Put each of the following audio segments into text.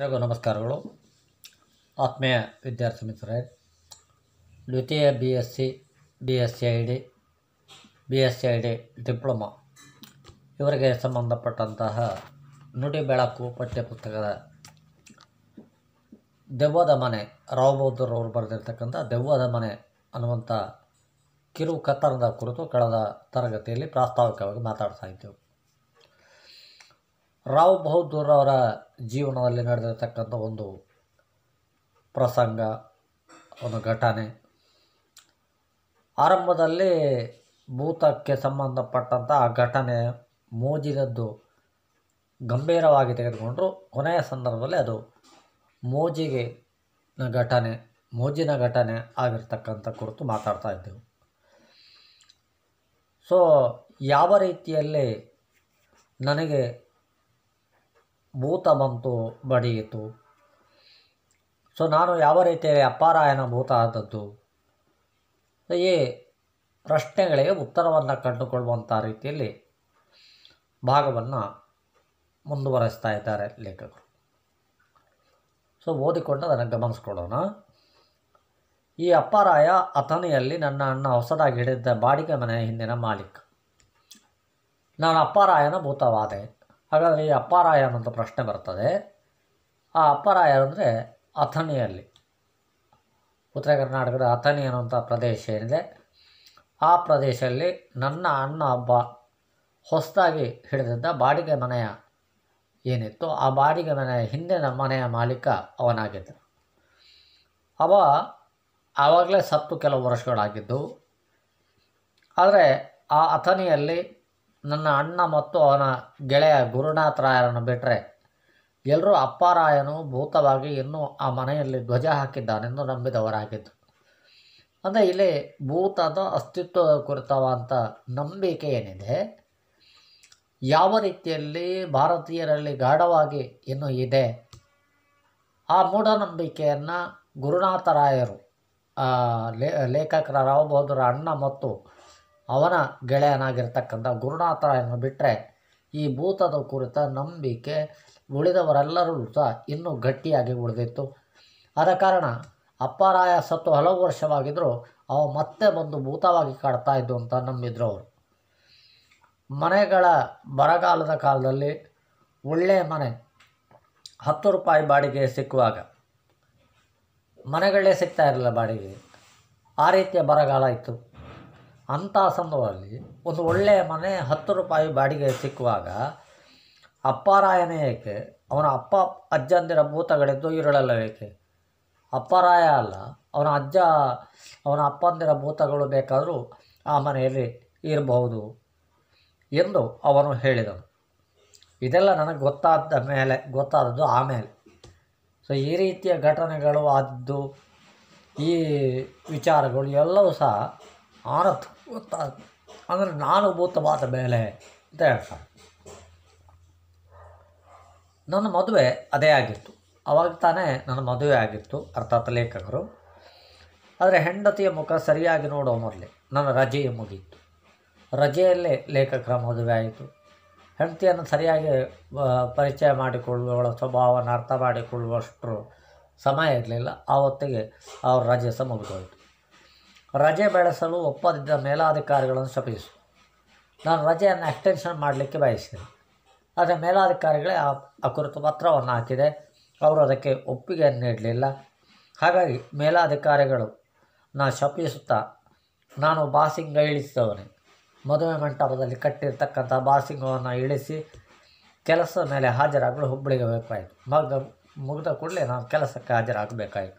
ರಘು ನಮಸ್ಕಾರಗಳು ಆತ್ಮೀಯ ವಿದ್ಯಾರ್ಥಿ ಮಿತ್ರರೇ ದ್ವಿತೀಯ B S C B S C I D B S C I D diploma ಇವರಿಗೆ ಸಂಬಂಧಪಟ್ಟಂತಹ ನುಡಿ ಬೆಳಕು ಪಠ್ಯಪುಸ್ತಕದ ದೆವ್ವದ ಮನೆ ರಾವ್ ಬಹದ್ದೂರ್ ಅವರು ಬರೆದಿರ್ತಕ್ಕಂಥ ದೆವ್ವದ ಮನೆ ಅನ್ನುವಂಥ ಕಿರು ಕತ್ತರದ ಕುರಿತು ಕಳೆದ ತರಗತಿಯಲ್ಲಿ ಪ್ರಾಸ್ತಾವಿಕವಾಗಿ ಮಾತಾಡ್ತಾ ಇದ್ದೆವು ರಾವ್ ಬಹದ್ದೂರ್ ಅವರ ಜೀವನದಲ್ಲಿ ನಡೆದಿರತಕ್ಕಂಥ ಒಂದು ಪ್ರಸಂಗ ಒಂದು ಘಟನೆ ಆರಂಭದಲ್ಲಿ ಭೂತಕ್ಕೆ ಸಂಬಂಧಪಟ್ಟಂಥ ಆ ಘಟನೆ ಮೋಜಿನದ್ದು ಗಂಭೀರವಾಗಿ ತೆಗೆದುಕೊಂಡರು ಕೊನೆಯ ಸಂದರ್ಭದಲ್ಲಿ ಅದು ಮೋಜಿಗೆ ಘಟನೆ ಮೋಜಿನ ಘಟನೆ ಆಗಿರ್ತಕ್ಕಂಥ ಕುರಿತು ಮಾತಾಡ್ತಾ ಇದ್ದೆವು ಸೊ ಯಾವ ರೀತಿಯಲ್ಲಿ ನನಗೆ ಭೂತ ಬಂತು ಬಡಿಯಿತು ಸೊ ನಾನು ಯಾವ ರೀತಿಯಲ್ಲಿ ಅಪ್ಪಾರಾಯನ ಭೂತ ಆದದ್ದು ಈ ಪ್ರಶ್ನೆಗಳಿಗೆ ಉತ್ತರವನ್ನು ಕಂಡುಕೊಳ್ಳುವಂಥ ರೀತಿಯಲ್ಲಿ ಭಾಗವನ್ನು ಮುಂದುವರೆಸ್ತಾ ಇದ್ದಾರೆ ಲೇಖಕರು ಸೊ ಓದಿಕೊಂಡು ಅದನ್ನು ಗಮನಿಸ್ಕೊಳ್ಳೋಣ ಈ ಅಪ್ಪಾರಾಯ ಅಥಣಿಯಲ್ಲಿ ನನ್ನ ಅಣ್ಣ ಹೊಸದಾಗಿ ಹಿಡಿದ ಬಾಡಿಗೆ ಮನೆಯ ಹಿಂದಿನ ಮಾಲೀಕ ನಾನು ಅಪ್ಪಾರಾಯನ ಭೂತವಾದೆ ಹಾಗಾದರೆ ಈ ಅಪ್ಪಾರಾಯ ಅಂತ ಪ್ರಶ್ನೆ ಬರ್ತದೆ ಆ ಅಪ್ಪಾರಾಯ ಅಂದರೆ ಅಥಣಿಯಲ್ಲಿ ಉತ್ತರ ಕರ್ನಾಟಕದ ಅಥಣಿ ಅನ್ನುವಂಥ ಪ್ರದೇಶ ಏನಿದೆ ಆ ಪ್ರದೇಶದಲ್ಲಿ ನನ್ನ ಅಣ್ಣ ಹಬ್ಬ ಹೊಸದಾಗಿ ಹಿಡಿದಿದ್ದ ಬಾಡಿಗೆ ಮನೆಯ ಏನಿತ್ತು ಆ ಬಾಡಿಗೆ ಮನೆಯ ಹಿಂದೆ ಮನೆಯ ಮಾಲೀಕ ಅವನಾಗಿದ್ದ ಅವ ಆವಾಗಲೇ ಸತ್ತು ಕೆಲವು ವರ್ಷಗಳಾಗಿದ್ದು ಆದರೆ ಆ ಅಥಣಿಯಲ್ಲಿ ನನ್ನ ಅಣ್ಣ ಮತ್ತು ಅವನ ಗೆಳೆಯ ಗುರುನಾಥರಾಯರನ್ನು ಬಿಟ್ಟರೆ ಎಲ್ಲರೂ ಅಪ್ಪಾರಾಯನು ಭೂತವಾಗಿ ಇನ್ನೂ ಆ ಮನೆಯಲ್ಲಿ ಧ್ವಜ ಹಾಕಿದ್ದಾನೆಂದು ನಂಬಿದವರಾಗಿದ್ದು ಅಂದರೆ ಇಲ್ಲಿ ಭೂತದ ಅಸ್ತಿತ್ವ ಕುರಿತವಂಥ ನಂಬಿಕೆ ಏನಿದೆ ಯಾವ ರೀತಿಯಲ್ಲಿ ಭಾರತೀಯರಲ್ಲಿ ಗಾಢವಾಗಿ ಇನ್ನೂ ಇದೆ ಆ ಮೂಢನಂಬಿಕೆಯನ್ನು ಗುರುನಾಥರಾಯರು ಲೇ ಲೇಖಕರ ರಾವ್ ಅಣ್ಣ ಮತ್ತು ಅವನ ಗೆಳೆಯನಾಗಿರ್ತಕ್ಕಂಥ ಗುರುನಾಥರಾಯನ ಬಿಟ್ಟರೆ ಈ ಭೂತದ ಕುರಿತ ನಂಬಿಕೆ ಉಳಿದವರೆಲ್ಲರೂ ಸಹ ಇನ್ನೂ ಗಟ್ಟಿಯಾಗಿ ಉಳಿದಿತ್ತು ಆದ ಕಾರಣ ಅಪ್ಪರಾಯ ಸತ್ತು ಹಲವು ವರ್ಷವಾಗಿದ್ದರೂ ಅವ ಮತ್ತೆ ಬಂದು ಭೂತವಾಗಿ ಕಾಡ್ತಾ ಇದ್ದು ಅಂತ ನಂಬಿದ್ರು ಅವರು ಮನೆಗಳ ಬರಗಾಲದ ಕಾಲದಲ್ಲಿ ಒಳ್ಳೆಯ ಮನೆ ಹತ್ತು ರೂಪಾಯಿ ಬಾಡಿಗೆ ಸಿಕ್ಕುವಾಗ ಮನೆಗಳೇ ಸಿಗ್ತಾ ಇರಲಿಲ್ಲ ಬಾಡಿಗೆ ಆ ರೀತಿಯ ಬರಗಾಲ ಇತ್ತು ಅಂಥ ಸಂದರ್ಭದಲ್ಲಿ ಒಂದು ಒಳ್ಳೆಯ ಮನೆ ಹತ್ತು ರೂಪಾಯಿ ಬಾಡಿಗೆ ಸಿಕ್ಕುವಾಗ ಅಪ್ಪರಾಯನೇ ಏಕೆ ಅವನ ಅಪ್ಪ ಅಜ್ಜಂದಿರ ಭೂತಗಳೆದ್ದು ಇರಳಲ್ಲ ಏಕೆ ಅಪ್ಪರಾಯ ಅಲ್ಲ ಅವನ ಅಜ್ಜ ಅವನ ಅಪ್ಪಂದಿರ ಭೂತಗಳು ಬೇಕಾದರೂ ಆ ಮನೆಯಲ್ಲಿ ಇರಬಹುದು ಎಂದು ಅವನು ಹೇಳಿದನು ಇದೆಲ್ಲ ನನಗೆ ಗೊತ್ತಾದ ಮೇಲೆ ಗೊತ್ತಾದದ್ದು ಆಮೇಲೆ ಸೊ ಈ ರೀತಿಯ ಘಟನೆಗಳು ಆದ್ದು ಈ ವಿಚಾರಗಳು ಎಲ್ಲವೂ ಸಹ ಆನತ್ತು ಗೊತ್ತಾದ ಅಂದರೆ ಭೂತವಾದ ಮೇಲೆ ಅಂತ ಹೇಳ್ತಾರೆ ನನ್ನ ಮದುವೆ ಅದೇ ಆಗಿತ್ತು ಅವಾಗ ತಾನೇ ನನ್ನ ಮದುವೆ ಆಗಿತ್ತು ಅರ್ಥಾತ್ ಲೇಖಕರು ಆದರೆ ಹೆಂಡತಿಯ ಮುಖ ಸರಿಯಾಗಿ ನೋಡೋ ಮೊದಲೇ ನನ್ನ ರಜೆಯ ಮುಗಿಯಿತು ರಜೆಯಲ್ಲೇ ಲೇಖಕರ ಮದುವೆ ಆಯಿತು ಹೆಂಡತಿಯನ್ನು ಸರಿಯಾಗಿ ಪರಿಚಯ ಮಾಡಿಕೊಳ್ಳುವವಳ ಸ್ವಭಾವವನ್ನು ಅರ್ಥ ಮಾಡಿಕೊಳ್ಳುವಷ್ಟು ಸಮಯ ಇರಲಿಲ್ಲ ಆವತ್ತಿಗೆ ಅವ್ರ ರಜೆ ಸಹ ಮುಗಿದೋಯಿತು ರಜೆ ಬೆಳೆಸಲು ಒಪ್ಪದಿದ್ದ ಮೇಲಾಧಿಕಾರಿಗಳನ್ನು ಶಪಿಸು ನಾನು ರಜೆಯನ್ನು ಎಕ್ಸ್ಟೆನ್ಷನ್ ಮಾಡಲಿಕ್ಕೆ ಬಯಸಿದೆ ಆದರೆ ಮೇಲಾಧಿಕಾರಿಗಳೇ ಆ ಕುರಿತು ಪತ್ರವನ್ನು ಹಾಕಿದೆ ಅವರು ಅದಕ್ಕೆ ಒಪ್ಪಿಗೆಯನ್ನು ನೀಡಲಿಲ್ಲ ಹಾಗಾಗಿ ಮೇಲಾಧಿಕಾರಿಗಳು ನಾ ಶಪಿಸುತ್ತಾ ನಾನು ಬಾಸಿಂಗ ಇಳಿಸಿದವನೇ ಮದುವೆ ಮಂಟಪದಲ್ಲಿ ಕಟ್ಟಿರ್ತಕ್ಕಂಥ ಬಾಸಿಂಗವನ್ನು ಇಳಿಸಿ ಕೆಲಸದ ಮೇಲೆ ಹಾಜರಾಗಲು ಹುಬ್ಬಳ್ಳಿಗೆ ಬೇಕಾಯಿತು ಮಗ ಮುಗಿದ ಕೂಡಲೇ ನಾನು ಕೆಲಸಕ್ಕೆ ಹಾಜರಾಗಬೇಕಾಯಿತು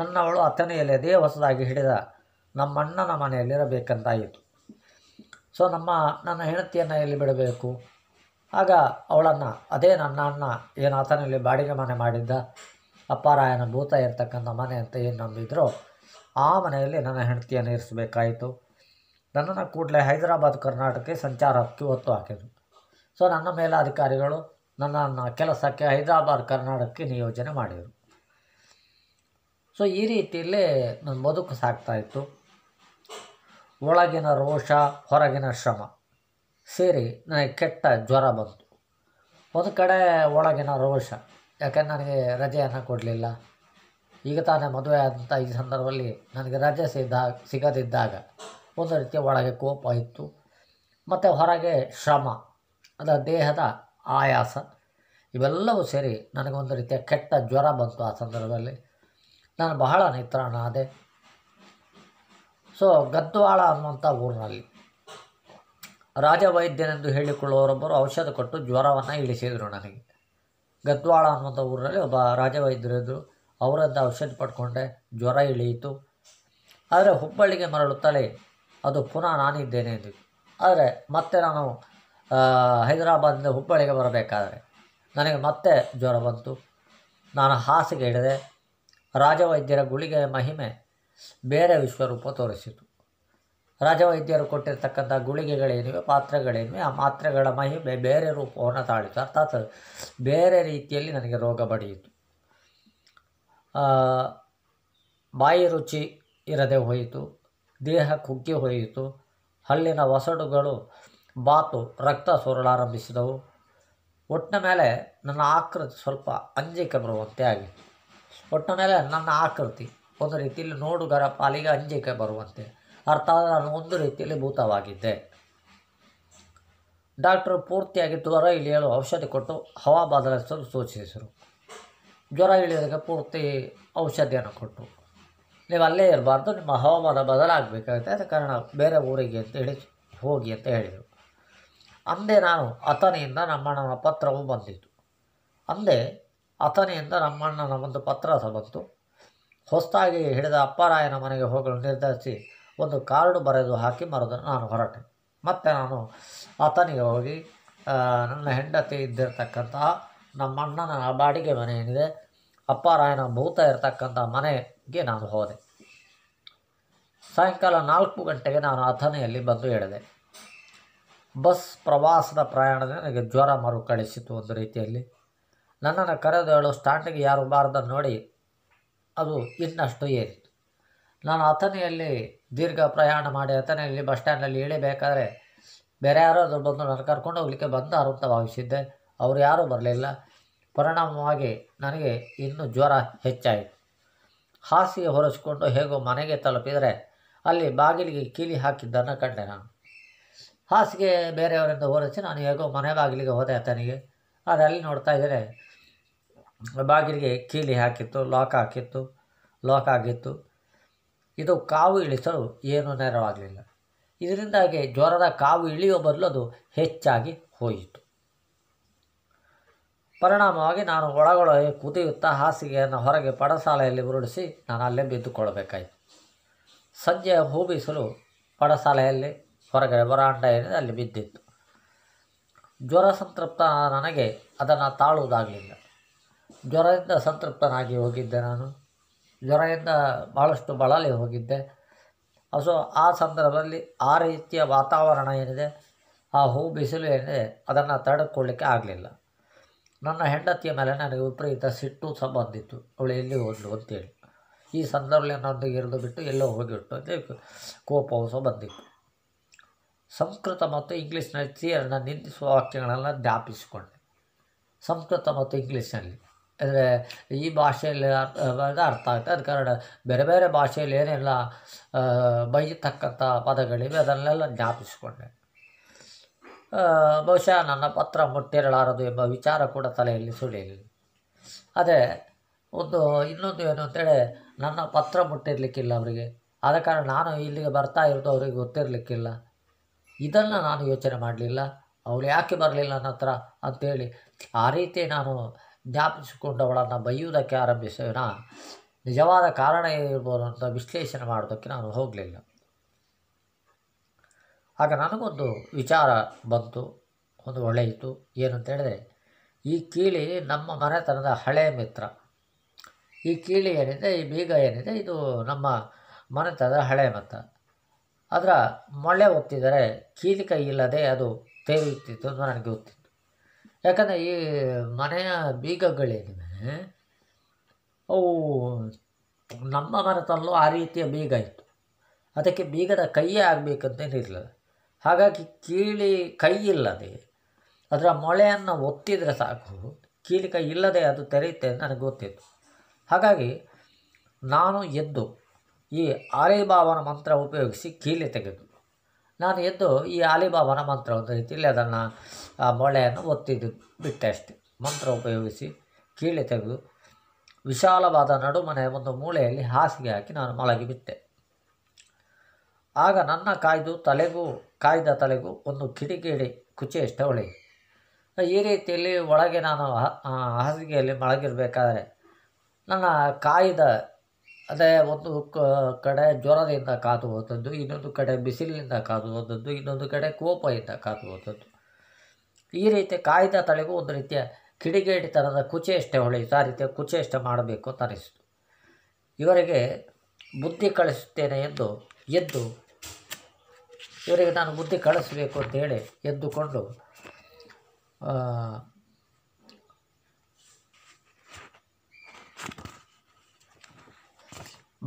ನನ್ನವಳು ಅತನೆಯಲ್ಲಿ ಅದೇ ಹೊಸದಾಗಿ ಹಿಡಿದ ನಮ್ಮಣ್ಣನ ಮನೆಯಲ್ಲಿರಬೇಕಂತಾಯಿತು ಸೊ ನಮ್ಮ ನನ್ನ ಹೆಂಡತಿಯನ್ನು ಎಲ್ಲಿ ಬಿಡಬೇಕು ಆಗ ಅವಳನ್ನು ಅದೇ ನನ್ನ ಅಣ್ಣ ಏನು ಆತನಲ್ಲಿ ಬಾಡಿಗೆ ಮನೆ ಮಾಡಿದ್ದ ಅಪ್ಪಾರಾಯನ ಭೂತ ಇರ್ತಕ್ಕಂಥ ಮನೆ ಅಂತ ಏನು ನಂಬಿದ್ರು ಆ ಮನೆಯಲ್ಲಿ ನನ್ನ ಹೆಂಡತಿಯನ್ನು ಇರಿಸಬೇಕಾಯಿತು ನನ್ನನ್ನು ಕೂಡಲೇ ಹೈದರಾಬಾದ್ ಕರ್ನಾಟಕಕ್ಕೆ ಸಂಚಾರಕ್ಕೆ ಒತ್ತು ಹಾಕಿದರು ಸೊ ನನ್ನ ಮೇಲಾಧಿಕಾರಿಗಳು ನನ್ನನ್ನು ಕೆಲಸಕ್ಕೆ ಹೈದರಾಬಾದ್ ಕರ್ನಾಟಕಕ್ಕೆ ನಿಯೋಜನೆ ಮಾಡಿದರು ಸೊ ಈ ರೀತಿಯಲ್ಲಿ ನನ್ನ ಬದುಕು ಸಾಗ್ತಾಯಿತ್ತು ಒಳಗಿನ ರೋಷ ಹೊರಗಿನ ಶ್ರಮ ಸೇರಿ ನನಗೆ ಕೆಟ್ಟ ಜ್ವರ ಬಂತು ಒಂದು ಕಡೆ ಒಳಗಿನ ರೋಷ ಯಾಕೆಂದರೆ ನನಗೆ ರಜೆಯನ್ನು ಕೊಡಲಿಲ್ಲ ಈಗ ತಾನೇ ಮದುವೆ ಆದಂಥ ಈ ಸಂದರ್ಭದಲ್ಲಿ ನನಗೆ ರಜೆ ಸಿದ್ಧ ಸಿಗದಿದ್ದಾಗ ಒಂದು ರೀತಿಯ ಒಳಗೆ ಕೋಪ ಇತ್ತು ಮತ್ತು ಹೊರಗೆ ಶ್ರಮ ಅದರ ದೇಹದ ಆಯಾಸ ಇವೆಲ್ಲವೂ ಸೇರಿ ನನಗೊಂದು ರೀತಿಯ ಕೆಟ್ಟ ಜ್ವರ ಬಂತು ಆ ಸಂದರ್ಭದಲ್ಲಿ ನಾನು ಬಹಳ ನಿತ್ರಾಣಾದೆ ಸೊ ಗದ್ವಾಳ ಅನ್ನುವಂಥ ಊರಿನಲ್ಲಿ ರಾಜವೈದ್ಯನೆಂದು ಹೇಳಿಕೊಳ್ಳುವರೊಬ್ಬರು ಔಷಧ ಕೊಟ್ಟು ಜ್ವರವನ್ನು ಇಳಿಸಿದರು ನನಗೆ ಗದ್ವಾಳ ಅನ್ನುವಂಥ ಊರಿನಲ್ಲಿ ಒಬ್ಬ ರಾಜವೈದ್ಯರಿದ್ದರು ಅವರಿಂದ ಔಷಧ ಪಡ್ಕೊಂಡೆ ಜ್ವರ ಇಳಿಯಿತು ಆದರೆ ಹುಬ್ಬಳ್ಳಿಗೆ ಮರಳುತ್ತಲೇ ಅದು ಪುನಃ ನಾನಿದ್ದೇನೆ ಎಂದು ಆದರೆ ಮತ್ತೆ ನಾನು ಹೈದರಾಬಾದಿಂದ ಹುಬ್ಬಳ್ಳಿಗೆ ಬರಬೇಕಾದರೆ ನನಗೆ ಮತ್ತೆ ಜ್ವರ ಬಂತು ನಾನು ಹಾಸಿಗೆ ಹಿಡಿದೆ ರಾಜವೈದ್ಯರ ಗುಳಿಗೆಯ ಮಹಿಮೆ ಬೇರೆ ವಿಶ್ವರೂಪ ತೋರಿಸಿತು ರಾಜವೈದ್ಯರು ಕೊಟ್ಟಿರ್ತಕ್ಕಂಥ ಗುಳಿಗೆಗಳೇನಿವೆ ಪಾತ್ರೆಗಳೇನಿವೆ ಆ ಮಾತ್ರೆಗಳ ಮಹಿಮೆ ಬೇರೆ ರೂಪವನ್ನು ತಾಳಿತು ಅರ್ಥಾತ್ ಬೇರೆ ರೀತಿಯಲ್ಲಿ ನನಗೆ ರೋಗ ಬಡಿಯಿತು ಬಾಯಿ ರುಚಿ ಇರದೆ ಹೋಯಿತು ದೇಹ ಕುಗ್ಗಿ ಹೋಯಿತು ಹಲ್ಲಿನ ಒಸಡುಗಳು ಬಾತು ರಕ್ತ ಸುರಳಾರಂಭಿಸಿದವು ಒಟ್ಟಿನ ಮೇಲೆ ನನ್ನ ಆಕೃತಿ ಸ್ವಲ್ಪ ಅಂಜಿಕೆ ಬರುವಂತೆ ಆಗಿತ್ತು ಮೇಲೆ ನನ್ನ ಆಕೃತಿ ಒಂದು ರೀತಿಯಲ್ಲಿ ನೋಡುಗರ ಪಾಲಿಗೆ ಅಂಜಿಕೆ ಬರುವಂತೆ ಅರ್ಥ ನಾನು ಒಂದು ರೀತಿಯಲ್ಲಿ ಭೂತವಾಗಿದ್ದೆ ಡಾಕ್ಟರ್ ಪೂರ್ತಿಯಾಗಿ ಜ್ವರ ಇಳಿಯಲು ಔಷಧಿ ಕೊಟ್ಟು ಹವಾ ಬದಲಾಯಿಸಲು ಸೂಚಿಸಿದರು ಜ್ವರ ಇಳಿಯೋದಕ್ಕೆ ಪೂರ್ತಿ ಔಷಧಿಯನ್ನು ಕೊಟ್ಟು ನೀವು ಅಲ್ಲೇ ಇರಬಾರ್ದು ನಿಮ್ಮ ಹವಾಮಾನ ಬದಲಾಗಬೇಕಾಗುತ್ತೆ ಅದ ಕಾರಣ ಬೇರೆ ಊರಿಗೆ ಅಂತ ಹೇಳಿ ಹೋಗಿ ಅಂತ ಹೇಳಿದರು ಅಂದೇ ನಾನು ಅತನೆಯಿಂದ ನಮ್ಮಣ್ಣನ ಪತ್ರವು ಬಂದಿತ್ತು ಅಂದೇ ಅಥನೆಯಿಂದ ನಮ್ಮಣ್ಣನ ಒಂದು ಪತ್ರ ಬಂತು ಹೊಸದಾಗಿ ಹಿಡಿದ ಅಪ್ಪರಾಯನ ಮನೆಗೆ ಹೋಗಲು ನಿರ್ಧರಿಸಿ ಒಂದು ಕಾರ್ಡು ಬರೆದು ಹಾಕಿ ಮರದ ನಾನು ಹೊರಟೆ ಮತ್ತೆ ನಾನು ಆತನಿಗೆ ಹೋಗಿ ನನ್ನ ಹೆಂಡತಿ ಇದ್ದಿರತಕ್ಕಂತಹ ನಮ್ಮಣ್ಣನ ಬಾಡಿಗೆ ಮನೆ ಏನಿದೆ ಅಪ್ಪಾರಾಯನ ಭೂತ ಇರತಕ್ಕಂಥ ಮನೆಗೆ ನಾನು ಹೋದೆ ಸಾಯಂಕಾಲ ನಾಲ್ಕು ಗಂಟೆಗೆ ನಾನು ಅಥನೆಯಲ್ಲಿ ಬಂದು ಹೇಳಿದೆ ಬಸ್ ಪ್ರವಾಸದ ಪ್ರಯಾಣದ ನನಗೆ ಜ್ವರ ಮರುಕಳಿಸಿತು ಒಂದು ರೀತಿಯಲ್ಲಿ ನನ್ನನ್ನು ಕರೆದು ಹೇಳೋ ಸ್ಟಾರ್ಟಿಗೆ ಯಾರು ಬಾರದ ನೋಡಿ ಅದು ಇನ್ನಷ್ಟು ಏರಿತು ನಾನು ಅಥನೆಯಲ್ಲಿ ದೀರ್ಘ ಪ್ರಯಾಣ ಮಾಡಿ ಅಥನೆಯಲ್ಲಿ ಬಸ್ ಸ್ಟ್ಯಾಂಡಲ್ಲಿ ಇಳಿಬೇಕಾದ್ರೆ ಬೇರೆ ಯಾರೋ ಅದು ಬಂದು ನಾನು ಕರ್ಕೊಂಡು ಹೋಗಲಿಕ್ಕೆ ಬಂದಾರು ಅಂತ ಭಾವಿಸಿದ್ದೆ ಅವರು ಯಾರೂ ಬರಲಿಲ್ಲ ಪರಿಣಾಮವಾಗಿ ನನಗೆ ಇನ್ನೂ ಜ್ವರ ಹೆಚ್ಚಾಯಿತು ಹಾಸಿಗೆ ಹೊರಸ್ಕೊಂಡು ಹೇಗೋ ಮನೆಗೆ ತಲುಪಿದರೆ ಅಲ್ಲಿ ಬಾಗಿಲಿಗೆ ಕೀಲಿ ಹಾಕಿದ್ದನ್ನು ಕಂಡೆ ನಾನು ಹಾಸಿಗೆ ಬೇರೆಯವರಿಂದ ಹೊರಸಿ ನಾನು ಹೇಗೋ ಮನೆ ಬಾಗಿಲಿಗೆ ಹೋದೆ ಆತನಿಗೆ ಆದರೆ ಅಲ್ಲಿ ನೋಡ್ತಾ ಇದ್ದರೆ ಬಾಗಿಲಿಗೆ ಕೀಲಿ ಹಾಕಿತ್ತು ಲಾಕ್ ಹಾಕಿತ್ತು ಲಾಕ್ ಆಗಿತ್ತು ಇದು ಕಾವು ಇಳಿಸಲು ಏನೂ ನೆರವಾಗಲಿಲ್ಲ ಇದರಿಂದಾಗಿ ಜ್ವರದ ಕಾವು ಇಳಿಯುವ ಬದಲು ಅದು ಹೆಚ್ಚಾಗಿ ಹೋಯಿತು ಪರಿಣಾಮವಾಗಿ ನಾನು ಒಳಗೊಳಗೆ ಕುದಿಯುತ್ತಾ ಹಾಸಿಗೆಯನ್ನು ಹೊರಗೆ ಪಡಸಾಲೆಯಲ್ಲಿ ಉರುಳಿಸಿ ನಾನು ಅಲ್ಲೇ ಬಿದ್ದುಕೊಳ್ಳಬೇಕಾಯಿತು ಸಂಜೆ ಹೂ ಪಡಸಾಲೆಯಲ್ಲಿ ಹೊರಗಡೆ ಬರಾಂಡ ಏನಿದೆ ಅಲ್ಲಿ ಬಿದ್ದಿತ್ತು ಜ್ವರ ಸಂತೃಪ್ತ ನನಗೆ ಅದನ್ನು ತಾಳುವುದಾಗಲಿಲ್ಲ ಜ್ವರದಿಂದ ಸಂತೃಪ್ತನಾಗಿ ಹೋಗಿದ್ದೆ ನಾನು ಜ್ವರದಿಂದ ಭಾಳಷ್ಟು ಬಳಲಿ ಹೋಗಿದ್ದೆ ಸೊ ಆ ಸಂದರ್ಭದಲ್ಲಿ ಆ ರೀತಿಯ ವಾತಾವರಣ ಏನಿದೆ ಆ ಹೂ ಬಿಸಿಲು ಏನಿದೆ ಅದನ್ನು ತಡೆದುಕೊಳ್ಳಿಕ್ಕೆ ಆಗಲಿಲ್ಲ ನನ್ನ ಹೆಂಡತಿಯ ಮೇಲೆ ನನಗೆ ವಿಪರೀತ ಸಿಟ್ಟು ಸಂಬಂಧಿತ್ತು ಅವಳು ಎಲ್ಲಿ ಹೋದ್ಲು ಅಂತೇಳಿ ಈ ಸಂದರ್ಭದಲ್ಲಿ ನನ್ನೊಂದಿಗೆ ಇರಿದು ಬಿಟ್ಟು ಎಲ್ಲೋ ಹೋಗಿಬಿಟ್ಟು ಅಂತ ಕೋಪವು ಸಹ ಬಂದಿತ್ತು ಸಂಸ್ಕೃತ ಮತ್ತು ಇಂಗ್ಲೀಷ್ನಲ್ಲಿ ಥಿಯರನ್ನ ನಿಂದಿಸುವ ವಾಕ್ಯಗಳನ್ನು ಜ್ಞಾಪಿಸಿಕೊಂಡೆ ಸಂಸ್ಕೃತ ಮತ್ತು ಇಂಗ್ಲೀಷ್ನಲ್ಲಿ ಅಂದರೆ ಈ ಭಾಷೆಯಲ್ಲಿ ಅರ್ಥ ಅರ್ಥ ಆಗುತ್ತೆ ಅದು ಕಾರಣ ಬೇರೆ ಬೇರೆ ಭಾಷೆಯಲ್ಲಿ ಏನೆಲ್ಲ ಬೈತಕ್ಕಂಥ ಪದಗಳಿವೆ ಅದನ್ನೆಲ್ಲ ಜ್ಞಾಪಿಸಿಕೊಂಡೆ ಬಹುಶಃ ನನ್ನ ಪತ್ರ ಮುಟ್ಟಿರಲಾರದು ಎಂಬ ವಿಚಾರ ಕೂಡ ತಲೆಯಲ್ಲಿ ಸುಳಿಯಲಿಲ್ಲ ಅದೇ ಒಂದು ಇನ್ನೊಂದು ಏನು ಅಂತೇಳಿ ನನ್ನ ಪತ್ರ ಮುಟ್ಟಿರಲಿಕ್ಕಿಲ್ಲ ಅವರಿಗೆ ಆದ ಕಾರಣ ನಾನು ಇಲ್ಲಿಗೆ ಬರ್ತಾ ಇರೋದು ಅವರಿಗೆ ಗೊತ್ತಿರಲಿಕ್ಕಿಲ್ಲ ಇದನ್ನು ನಾನು ಯೋಚನೆ ಮಾಡಲಿಲ್ಲ ಅವಳು ಯಾಕೆ ಬರಲಿಲ್ಲ ನನ್ನ ಹತ್ರ ಅಂತೇಳಿ ಆ ರೀತಿ ನಾನು ಜ್ಞಾಪಿಸಿಕೊಂಡವಳನ್ನು ಬೈಯುವುದಕ್ಕೆ ಆರಂಭಿಸಿದ ನಿಜವಾದ ಕಾರಣ ಏನಿರ್ಬೋದು ಅಂತ ವಿಶ್ಲೇಷಣೆ ಮಾಡೋದಕ್ಕೆ ನಾನು ಹೋಗಲಿಲ್ಲ ಆಗ ನನಗೊಂದು ವಿಚಾರ ಬಂತು ಒಂದು ಒಳ್ಳೆಯಿತು ಏನಂತ ಹೇಳಿದ್ರೆ ಈ ಕೀಳಿ ನಮ್ಮ ಮನೆತನದ ಹಳೆಯ ಮಿತ್ರ ಈ ಕೀಳಿ ಏನಿದೆ ಈ ಬೀಗ ಏನಿದೆ ಇದು ನಮ್ಮ ಮನೆತನದ ಹಳೆಯ ಮಿತ್ರ ಅದರ ಮೊಳೆ ಒತ್ತಿದರೆ ಕೀಲಿ ಕೈ ಇಲ್ಲದೆ ಅದು ಅಂತ ನನಗೆ ಗೊತ್ತಿತ್ತು ಯಾಕಂದರೆ ಈ ಮನೆಯ ಬೀಗಗಳೇನಿವೆ ಅವು ನಮ್ಮ ಮರದಲ್ಲೂ ಆ ರೀತಿಯ ಬೀಗ ಇತ್ತು ಅದಕ್ಕೆ ಬೀಗದ ಕೈಯೇ ಆಗಬೇಕಂತೇನಿರಲಿಲ್ಲ ಹಾಗಾಗಿ ಕೀಳಿ ಕೈ ಇಲ್ಲದೆ ಅದರ ಮೊಳೆಯನ್ನು ಒತ್ತಿದರೆ ಸಾಕು ಕೀಲಿ ಕೈ ಇಲ್ಲದೆ ಅದು ತೆರೆಯುತ್ತೆ ನನಗೆ ಗೊತ್ತಿತ್ತು ಹಾಗಾಗಿ ನಾನು ಎದ್ದು ಈ ಆರೇಬಾವನ ಮಂತ್ರ ಉಪಯೋಗಿಸಿ ಕೀಲಿ ತೆಗೆದು ನಾನು ಎದ್ದು ಈ ಆಲಿಬಾಬನ ಮಂತ್ರ ಒಂದು ರೀತಿಯಲ್ಲಿ ಅದನ್ನು ಆ ಮೊಳೆಯನ್ನು ಒತ್ತಿದ್ದು ಬಿಟ್ಟೆ ಅಷ್ಟೆ ಮಂತ್ರ ಉಪಯೋಗಿಸಿ ಕೀಳಿ ತೆಗೆದು ವಿಶಾಲವಾದ ನಡುಮನೆಯ ಒಂದು ಮೂಳೆಯಲ್ಲಿ ಹಾಸಿಗೆ ಹಾಕಿ ನಾನು ಬಿಟ್ಟೆ ಆಗ ನನ್ನ ಕಾಯ್ದು ತಲೆಗೂ ಕಾಯ್ದ ತಲೆಗೂ ಒಂದು ಕಿಡಿಕಿಡಿ ಕುಚಿಯಷ್ಟೇ ಒಳೆಯಿತು ಈ ರೀತಿಯಲ್ಲಿ ಒಳಗೆ ನಾನು ಹಾಸಿಗೆಯಲ್ಲಿ ಮಲಗಿರಬೇಕಾದ್ರೆ ನನ್ನ ಕಾಯ್ದ ಅದೇ ಒಂದು ಕಡೆ ಜ್ವರದಿಂದ ಕಾದು ಹೋದದ್ದು ಇನ್ನೊಂದು ಕಡೆ ಬಿಸಿಲಿನಿಂದ ಕಾದು ಹೋದದ್ದು ಇನ್ನೊಂದು ಕಡೆ ಕೋಪದಿಂದ ಕಾದು ಹೋದದ್ದು ಈ ರೀತಿ ಕಾಯ್ದ ತಲೆಗೂ ಒಂದು ರೀತಿಯ ಕಿಡಿಗೇಡಿತನದ ಕುಚೇಷ್ಟೆ ಹೊಳೆಯಿತು ಆ ರೀತಿಯ ಕುಚೇಷ್ಟೆ ಮಾಡಬೇಕು ಅಂತ ಅನಿಸಿತು ಇವರಿಗೆ ಬುದ್ಧಿ ಕಳಿಸುತ್ತೇನೆ ಎಂದು ಎದ್ದು ಇವರಿಗೆ ನಾನು ಬುದ್ಧಿ ಕಳಿಸಬೇಕು ಅಂತೇಳಿ ಎದ್ದುಕೊಂಡು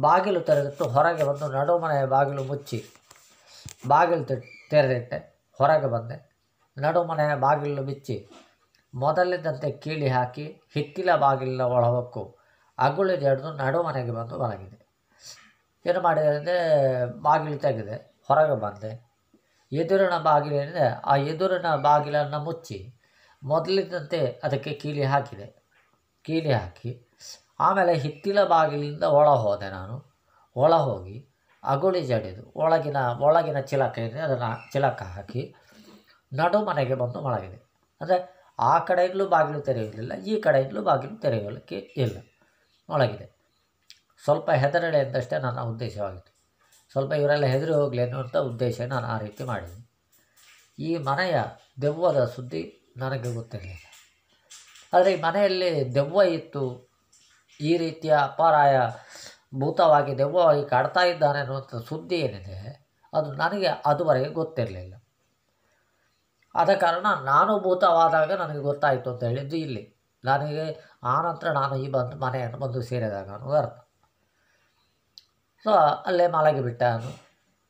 ಬಾಗಿಲು ತೆರೆದಿಟ್ಟು ಹೊರಗೆ ಬಂದು ನಡುಮನೆಯ ಬಾಗಿಲು ಮುಚ್ಚಿ ಬಾಗಿಲು ತೆರೆದಿಟ್ಟೆ ಹೊರಗೆ ಬಂದೆ ನಡುಮನೆಯ ಬಾಗಿಲು ಬಿಚ್ಚಿ ಮೊದಲಿದ್ದಂತೆ ಕೀಳಿ ಹಾಕಿ ಹಿತ್ತಿಲ ಬಾಗಿಲಿನ ಒಳಹೊಕ್ಕು ನಡು ನಡುಮನೆಗೆ ಬಂದು ಒಳಗಿದೆ ಏನು ಮಾಡಿದೆ ಅಂದರೆ ಬಾಗಿಲು ತೆಗೆದೆ ಹೊರಗೆ ಬಂದೆ ಎದುರಿನ ಬಾಗಿಲಿನಿಂದ ಆ ಎದುರಿನ ಬಾಗಿಲನ್ನು ಮುಚ್ಚಿ ಮೊದಲಿದ್ದಂತೆ ಅದಕ್ಕೆ ಕೀಲಿ ಹಾಕಿದೆ ಕೀಲಿ ಹಾಕಿ ಆಮೇಲೆ ಹಿತ್ತಿಲ ಬಾಗಿಲಿಂದ ಒಳ ಹೋದೆ ನಾನು ಒಳ ಹೋಗಿ ಅಗುಳಿ ಜಡಿದು ಒಳಗಿನ ಒಳಗಿನ ಚಿಲಕ ಇದೆ ಅದನ್ನು ಚಿಲಕ ಹಾಕಿ ನಡು ಮನೆಗೆ ಬಂದು ಮಳಗಿದೆ ಅಂದರೆ ಆ ಕಡೆಯಿಂದಲೂ ಬಾಗಿಲು ತೆರೆಯಲಿಲ್ಲ ಈ ಕಡೆಯಿಂದಲೂ ಬಾಗಿಲು ತೆರೆಯಲಿಕ್ಕೆ ಇಲ್ಲ ಒಳಗಿದೆ ಸ್ವಲ್ಪ ಹೆದರಳೆ ಎಂದಷ್ಟೇ ನನ್ನ ಉದ್ದೇಶವಾಗಿತ್ತು ಸ್ವಲ್ಪ ಇವರೆಲ್ಲ ಹೆದರಿ ಹೋಗಲಿ ಅನ್ನುವಂಥ ಉದ್ದೇಶ ನಾನು ಆ ರೀತಿ ಮಾಡಿದೆ ಈ ಮನೆಯ ದೆವ್ವದ ಸುದ್ದಿ ನನಗೆ ಗೊತ್ತಿರಲಿಲ್ಲ ಆದರೆ ಈ ಮನೆಯಲ್ಲಿ ದೆವ್ವ ಇತ್ತು ಈ ರೀತಿಯ ಅಪಾರಾಯ ಭೂತವಾಗಿ ದೆವ್ವವಾಗಿ ಕಾಡ್ತಾ ಇದ್ದಾನೆ ಅನ್ನುವಂಥ ಸುದ್ದಿ ಏನಿದೆ ಅದು ನನಗೆ ಅದುವರೆಗೆ ಗೊತ್ತಿರಲಿಲ್ಲ ಆದ ಕಾರಣ ನಾನು ಭೂತವಾದಾಗ ನನಗೆ ಗೊತ್ತಾಯಿತು ಅಂತ ಹೇಳಿದ್ದು ಇಲ್ಲಿ ನನಗೆ ಆನಂತರ ನಾನು ಈ ಬಂದು ಮನೆಯನ್ನು ಬಂದು ಸೇರಿದಾಗ ಅನ್ನೋದು ಅರ್ಥ ಸೊ ಅಲ್ಲೇ ಮಲಗಿ ಬಿಟ್ಟ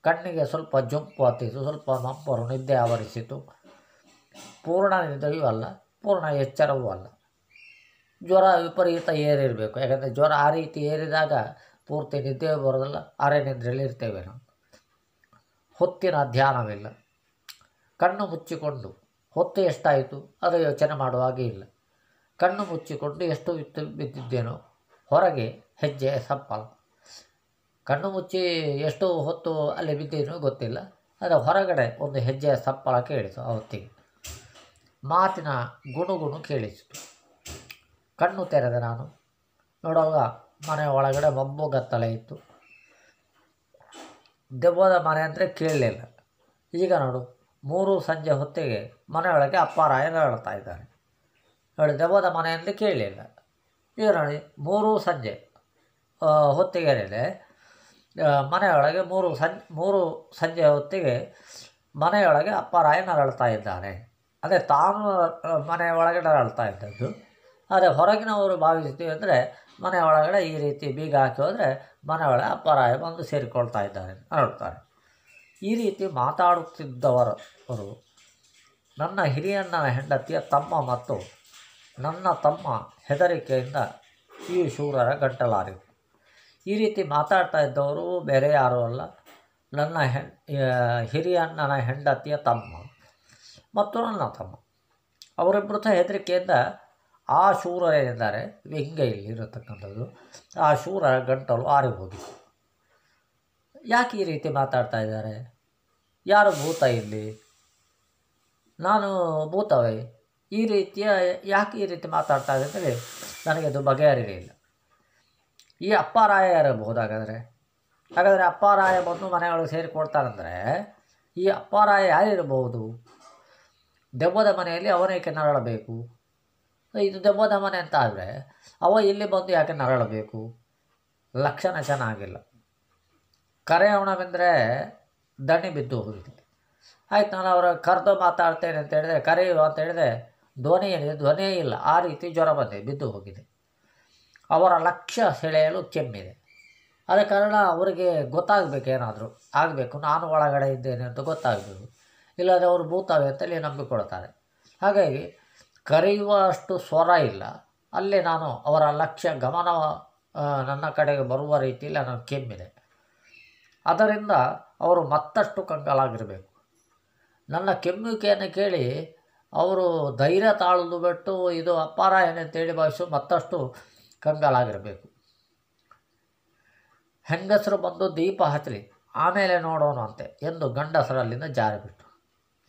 ಕಣ್ಣಿಗೆ ಸ್ವಲ್ಪ ಜುಂಪು ಹತ್ತಿತು ಸ್ವಲ್ಪ ಮಂಪರು ನಿದ್ದೆ ಆವರಿಸಿತು ಪೂರ್ಣ ನಿದ್ದೆಯೂ ಅಲ್ಲ ಪೂರ್ಣ ಎಚ್ಚರವೂ ಅಲ್ಲ ಜ್ವರ ವಿಪರೀತ ಏರಿರಬೇಕು ಯಾಕಂದರೆ ಜ್ವರ ಆ ರೀತಿ ಏರಿದಾಗ ಪೂರ್ತಿ ನಿದ್ದೆ ಬರೋದಿಲ್ಲ ಅರೆ ನಿದ್ರೆಯಲ್ಲಿ ಇರ್ತೇವೆ ನಾವು ಹೊತ್ತಿನ ಧ್ಯಾನವಿಲ್ಲ ಕಣ್ಣು ಮುಚ್ಚಿಕೊಂಡು ಹೊತ್ತು ಎಷ್ಟಾಯಿತು ಅದು ಯೋಚನೆ ಮಾಡುವಾಗೆ ಇಲ್ಲ ಕಣ್ಣು ಮುಚ್ಚಿಕೊಂಡು ಎಷ್ಟು ಬಿತ್ತು ಬಿದ್ದಿದ್ದೇನೋ ಹೊರಗೆ ಹೆಜ್ಜೆ ಸಪ್ಪಲ್ಲ ಕಣ್ಣು ಮುಚ್ಚಿ ಎಷ್ಟು ಹೊತ್ತು ಅಲ್ಲಿ ಬಿದ್ದೇನೋ ಗೊತ್ತಿಲ್ಲ ಆದರೆ ಹೊರಗಡೆ ಒಂದು ಹೆಜ್ಜೆಯ ಸಪ್ಪಳ ಕೇಳಿತು ಆ ಹೊತ್ತಿಗೆ ಮಾತಿನ ಗುಣುಗುಣು ಕೇಳಿಸಿತು ಕಣ್ಣು ತೆರೆದೆ ನಾನು ನೋಡುವಾಗ ಮನೆ ಒಳಗಡೆ ಮಬ್ಬು ಗತ್ತಲೆ ಇತ್ತು ದೆವ್ವದ ಮನೆ ಅಂದರೆ ಕೇಳಲಿಲ್ಲ ಈಗ ನೋಡು ಮೂರು ಸಂಜೆ ಹೊತ್ತಿಗೆ ಮನೆಯೊಳಗೆ ಅಪ್ಪಾರಾಯನ ಹೇಳ್ತಾ ಇದ್ದಾನೆ ನೋಡಿ ದೆವ್ವದ ಮನೆ ಅಂದರೆ ಕೇಳಲಿಲ್ಲ ಈಗ ನೋಡಿ ಮೂರು ಸಂಜೆ ಹೊತ್ತಿಗೆ ಮನೆಯೊಳಗೆ ಮೂರು ಸಂಜೆ ಮೂರು ಸಂಜೆ ಹೊತ್ತಿಗೆ ಮನೆಯೊಳಗೆ ಅಪ್ಪರಾಯನ ಅರಳ್ತಾ ಇದ್ದಾನೆ ಅದೇ ತಾನು ಮನೆಯ ಒಳಗಡೆ ಅರಳ್ತಾ ಇದ್ದದ್ದು ಆದರೆ ಹೊರಗಿನವರು ಭಾವಿಸ್ತೀವಿ ಅಂದರೆ ಮನೆ ಒಳಗಡೆ ಈ ರೀತಿ ಬೀಗ ಹಾಕಿ ಹೋದರೆ ಮನೆಯೊಳಗೆ ಅಪರಾಯ ಬಂದು ಸೇರಿಕೊಳ್ತಾ ಇದ್ದಾರೆ ಹೇಳ್ತಾರೆ ಈ ರೀತಿ ಮಾತಾಡುತ್ತಿದ್ದವರು ನನ್ನ ಹಿರಿಯಣ್ಣ ಹೆಂಡತಿಯ ತಮ್ಮ ಮತ್ತು ನನ್ನ ತಮ್ಮ ಹೆದರಿಕೆಯಿಂದ ಈ ಶೂರರ ಗಂಟಲಾರಿ ಈ ರೀತಿ ಮಾತಾಡ್ತಾ ಇದ್ದವರು ಬೇರೆ ಯಾರೂ ಅಲ್ಲ ನನ್ನ ಹೆಣ್ ಹಿರಿಯಣ್ಣನ ಹೆಂಡತಿಯ ತಮ್ಮ ಮತ್ತು ನನ್ನ ತಮ್ಮ ಅವರಿಬ್ಬರು ಹೆದರಿಕೆಯಿಂದ ಆ ಶೂರ ಏನಿದ್ದಾರೆ ವ್ಯಂಗ್ಯ ಇರತಕ್ಕಂಥದ್ದು ಆ ಶೂರ ಗಂಟಲು ಹೋಗಿ ಯಾಕೆ ಈ ರೀತಿ ಮಾತಾಡ್ತಾ ಇದ್ದಾರೆ ಯಾರು ಭೂತ ಇಲ್ಲಿ ನಾನು ಭೂತವೇ ಈ ರೀತಿಯ ಯಾಕೆ ಈ ರೀತಿ ಮಾತಾಡ್ತಾ ಇದೆ ನನಗೆ ಅದು ಬಗೆಹರಿಲಿಲ್ಲ ಈ ಅಪ್ಪಾರಾಯ ಇರಬಹುದು ಹಾಗಾದರೆ ಹಾಗಾದರೆ ಅಪ್ಪಾರಾಯ ಬಂದು ಮನೆಗಳು ಸೇರಿಕೊಡ್ತಾರಂದರೆ ಈ ಅಪ್ಪಾರಾಯ ಯಾರಿರಬಹುದು ದೆವ್ವದ ಮನೆಯಲ್ಲಿ ಅವನೇಕೆ ನರಳಬೇಕು ಇದು ದೆಬ್ಬ ದಮನೆ ಅಂತ ಆದರೆ ಅವ ಇಲ್ಲಿ ಬಂದು ಯಾಕೆ ನರಳಬೇಕು ಲಕ್ಷಣ ಚೆನ್ನಾಗಿಲ್ಲ ಕರೆ ಅವಣವೆಂದರೆ ದಣಿ ಬಿದ್ದು ಹೋಗಿದೆ ಆಯ್ತು ನಾನು ಅವರ ಕರೆದು ಮಾತಾಡ್ತೇನೆ ಅಂತ ಹೇಳಿದ್ರೆ ಕರೆಯುವ ಅಂತ ಹೇಳಿದೆ ಧ್ವನಿ ಏನಿದೆ ಧ್ವನಿಯೇ ಇಲ್ಲ ಆ ರೀತಿ ಜ್ವರ ಬಂದಿದೆ ಬಿದ್ದು ಹೋಗಿದೆ ಅವರ ಲಕ್ಷ್ಯ ಸೆಳೆಯಲು ಕೆಮ್ಮಿದೆ ಅದ ಕಾರಣ ಅವರಿಗೆ ಗೊತ್ತಾಗಬೇಕು ಏನಾದರೂ ಆಗಬೇಕು ನಾನು ಒಳಗಡೆ ಇದ್ದೇನೆ ಅಂತ ಗೊತ್ತಾಗಬೇಕು ಇಲ್ಲಾಂದರೆ ಅವರು ಭೂತಾವೆ ಅಂತೇಳಿ ನಂಬಿಕೊಡ್ತಾರೆ ಹಾಗಾಗಿ ಕರೆಯುವ ಅಷ್ಟು ಸ್ವರ ಇಲ್ಲ ಅಲ್ಲಿ ನಾನು ಅವರ ಲಕ್ಷ್ಯ ಗಮನ ನನ್ನ ಕಡೆಗೆ ಬರುವ ರೀತಿಯಲ್ಲಿ ನಾನು ಕೆಮ್ಮಿದೆ ಅದರಿಂದ ಅವರು ಮತ್ತಷ್ಟು ಕಂಗಾಲಾಗಿರಬೇಕು ನನ್ನ ಕೆಮ್ಮುವಿಕೆಯನ್ನು ಕೇಳಿ ಅವರು ಧೈರ್ಯ ತಾಳಲು ಬಿಟ್ಟು ಇದು ಅಪಾರಾಯಣೆ ಅಂತೇಳಿ ಭಾವಿಸು ಮತ್ತಷ್ಟು ಕಂಗಾಲಾಗಿರಬೇಕು ಹೆಂಗಸರು ಬಂದು ದೀಪ ಹಚ್ಚಲಿ ಆಮೇಲೆ ನೋಡೋಣ ಅಂತೆ ಎಂದು ಗಂಡಸರಲ್ಲಿಂದ ಜಾರಿಬಿಟ್ಟು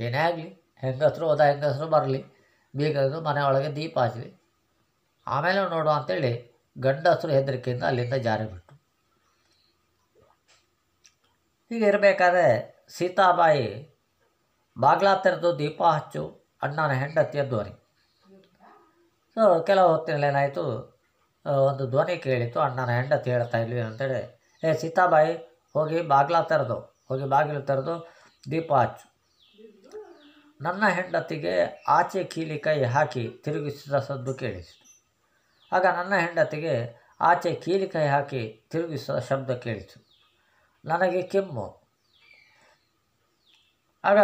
ಏನೇ ಆಗಲಿ ಹೆಂಗಸರು ಹೋದ ಹೆಂಗಸರು ಬರಲಿ ಬೀಗದ್ದು ಮನೆಯೊಳಗೆ ದೀಪ ಹಚ್ಚಲಿ ಆಮೇಲೆ ನೋಡು ಅಂತೇಳಿ ಗಂಡಸರು ಹೆದರಿಕೆಯಿಂದ ಅಲ್ಲಿಂದ ಜಾರಿ ಬಿಟ್ಟು ಹೀಗೆ ಇರಬೇಕಾದ್ರೆ ಸೀತಾಬಾಯಿ ಬಾಗ್ಲ ತೆರೆದು ದೀಪ ಹಚ್ಚು ಅಣ್ಣನ ಹೆಂಡತಿಯ ಧ್ವನಿ ಸೊ ಕೆಲವು ಹೊತ್ತಿನಲ್ಲಿ ಏನಾಯಿತು ಒಂದು ಧ್ವನಿ ಕೇಳಿತು ಅಣ್ಣನ ಹೆಂಡತಿ ಹೇಳ್ತಾ ಇಲ್ವಿ ಅಂತೇಳಿ ಏ ಸೀತಾಬಾಯಿ ಹೋಗಿ ಬಾಗ್ಲ ತೆರೆದು ಹೋಗಿ ಬಾಗಿಲು ತೆರೆದು ದೀಪ ಹಚ್ಚು ನನ್ನ ಹೆಂಡತಿಗೆ ಆಚೆ ಕೀಲಿ ಕೈ ಹಾಕಿ ತಿರುಗಿಸಿದ ಸದ್ದು ಕೇಳಿಸಿತು ಆಗ ನನ್ನ ಹೆಂಡತಿಗೆ ಆಚೆ ಕೀಲಿ ಕೈ ಹಾಕಿ ತಿರುಗಿಸಿದ ಶಬ್ದ ಕೇಳಿತು ನನಗೆ ಕೆಮ್ಮು ಆಗ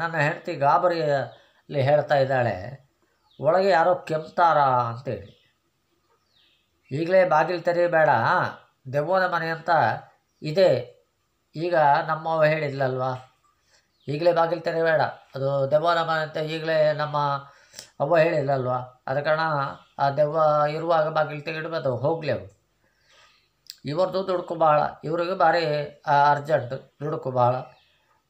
ನನ್ನ ಹೆಂಡತಿ ಗಾಬರಿಯಲ್ಲಿ ಹೇಳ್ತಾ ಇದ್ದಾಳೆ ಒಳಗೆ ಯಾರೋ ಕೆಮ್ತಾರಾ ಅಂತೇಳಿ ಈಗಲೇ ಬಾಗಿಲು ತೆರೆಯಬೇಡ ದೆವ್ವದ ಮನೆ ಅಂತ ಇದೆ ಈಗ ನಮ್ಮವ ಹೇಳಿದ್ಲಲ್ವಾ ಈಗಲೇ ಬಾಗಿಲು ತೆರೆಯಬೇಡ ಅದು ದೆವ್ವ ನಮ್ಮ ಅಂತ ಈಗಲೇ ನಮ್ಮ ಅವ್ವ ಹೇಳಿಲ್ಲಲ್ವ ಅದ ಕಾರಣ ಆ ದೆವ್ವ ಇರುವಾಗ ಬಾಗಿಲು ಹೋಗಲಿ ಅವು ಇವ್ರದ್ದು ದುಡುಕು ಭಾಳ ಇವ್ರಿಗೆ ಭಾರಿ ಅರ್ಜೆಂಟ್ ದುಡುಕು ಭಾಳ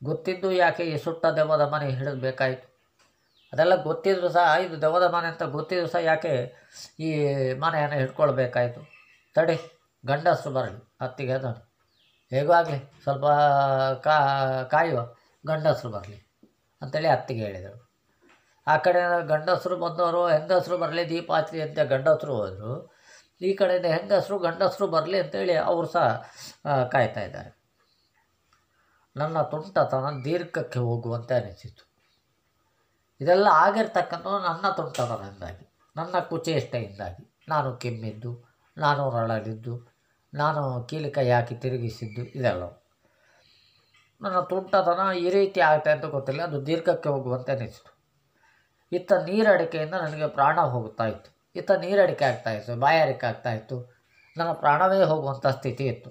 ಗೊತ್ತಿದ್ದು ಯಾಕೆ ಈ ಸುಟ್ಟ ದೆವ್ವದ ಮನೆ ಹಿಡಿದ್ಬೇಕಾಯಿತು ಅದೆಲ್ಲ ಗೊತ್ತಿದ್ರು ಸಹ ಇದು ದೆವ್ವದ ಮನೆ ಅಂತ ಗೊತ್ತಿದ್ರು ಸಹ ಯಾಕೆ ಈ ಮನೆಯನ್ನು ಹಿಡ್ಕೊಳ್ಬೇಕಾಯಿತು ತಡಿ ಗಂಡಸರು ಬರಲಿ ಅತ್ತಿಗೆ ಅದು ಹೇಗೂ ಆಗಲಿ ಸ್ವಲ್ಪ ಕಾಯುವ ಗಂಡಸರು ಬರಲಿ ಅಂತೇಳಿ ಅತ್ತಿಗೆ ಹೇಳಿದರು ಆ ಕಡೆ ಗಂಡಸರು ಬಂದವರು ಹೆಂಗಸರು ಬರಲಿ ದೀಪ ಹಚ್ಚಲಿ ಅಂತ ಗಂಡಸರು ಹೋದರು ಈ ಕಡೆಯಿಂದ ಹೆಂಗಸರು ಗಂಡಸರು ಬರಲಿ ಅಂತೇಳಿ ಅವರು ಸಹ ಕಾಯ್ತಾ ಇದ್ದಾರೆ ನನ್ನ ತುಂಟತನ ದೀರ್ಘಕ್ಕೆ ಹೋಗುವಂತೆ ಅನಿಸಿತು ಇದೆಲ್ಲ ಆಗಿರ್ತಕ್ಕಂಥ ನನ್ನ ತುಂಟತನದಿಂದಾಗಿ ನನ್ನ ಕುಚೇಷ್ಟೆಯಿಂದಾಗಿ ನಾನು ಕೆಮ್ಮಿದ್ದು ನಾನು ರಳಲಿದ್ದು ನಾನು ಕೀಲಿಕೈ ಹಾಕಿ ತಿರುಗಿಸಿದ್ದು ಇದೆಲ್ಲವೂ ನನ್ನ ತುಂಟದನ ಈ ರೀತಿ ಆಗುತ್ತೆ ಅಂತ ಗೊತ್ತಿಲ್ಲ ಅದು ದೀರ್ಘಕ್ಕೆ ಹೋಗುವಂತೆ ಅನಿಸಿತು ಇತ್ತ ನೀರಡಿಕೆಯಿಂದ ನನಗೆ ಪ್ರಾಣ ಹೋಗುತ್ತಾ ಇತ್ತು ಇತ್ತ ನೀರಡಿಕೆ ಆಗ್ತಾಯಿತ್ತು ಬಾಯಾರಿಕೆ ಇತ್ತು ನನ್ನ ಪ್ರಾಣವೇ ಹೋಗುವಂಥ ಸ್ಥಿತಿ ಇತ್ತು